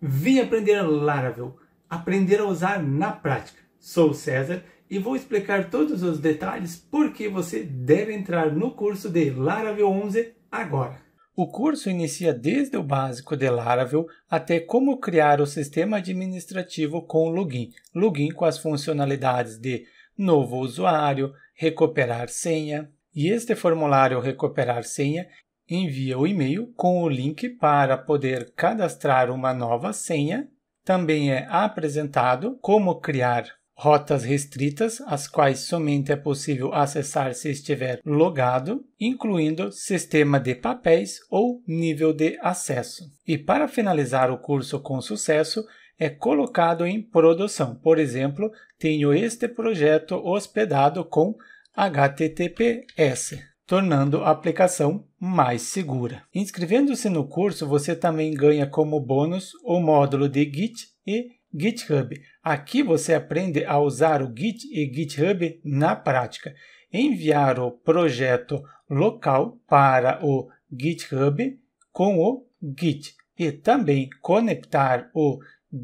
Vim aprender Laravel, aprender a usar na prática. Sou César e vou explicar todos os detalhes porque você deve entrar no curso de Laravel 11 agora. O curso inicia desde o básico de Laravel até como criar o sistema administrativo com login. Login com as funcionalidades de novo usuário, recuperar senha. E este formulário recuperar senha envia o e-mail com o link para poder cadastrar uma nova senha. Também é apresentado como criar rotas restritas, as quais somente é possível acessar se estiver logado, incluindo sistema de papéis ou nível de acesso. E para finalizar o curso com sucesso, é colocado em produção. Por exemplo, tenho este projeto hospedado com HTTPS tornando a aplicação mais segura. Inscrevendo-se no curso, você também ganha como bônus o módulo de Git e GitHub. Aqui você aprende a usar o Git e GitHub na prática, enviar o projeto local para o GitHub com o Git e também conectar o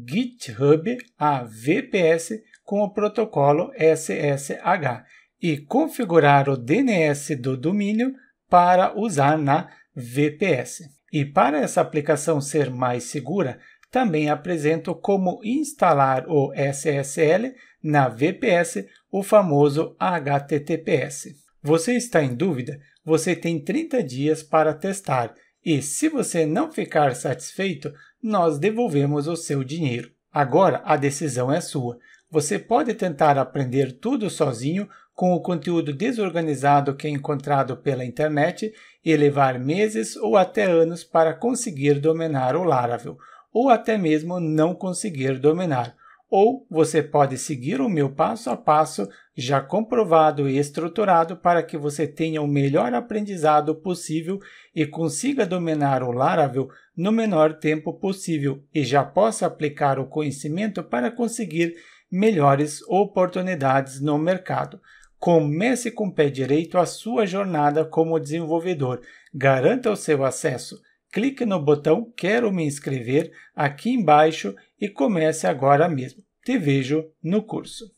GitHub a VPS com o protocolo SSH e configurar o DNS do domínio para usar na VPS. E para essa aplicação ser mais segura, também apresento como instalar o SSL na VPS, o famoso HTTPS. Você está em dúvida? Você tem 30 dias para testar e, se você não ficar satisfeito, nós devolvemos o seu dinheiro. Agora a decisão é sua. Você pode tentar aprender tudo sozinho com o conteúdo desorganizado que é encontrado pela internet e levar meses ou até anos para conseguir dominar o Laravel, ou até mesmo não conseguir dominar. Ou você pode seguir o meu passo a passo já comprovado e estruturado para que você tenha o melhor aprendizado possível e consiga dominar o Laravel no menor tempo possível e já possa aplicar o conhecimento para conseguir melhores oportunidades no mercado. Comece com o pé direito a sua jornada como desenvolvedor. Garanta o seu acesso. Clique no botão Quero me inscrever aqui embaixo e comece agora mesmo. Te vejo no curso.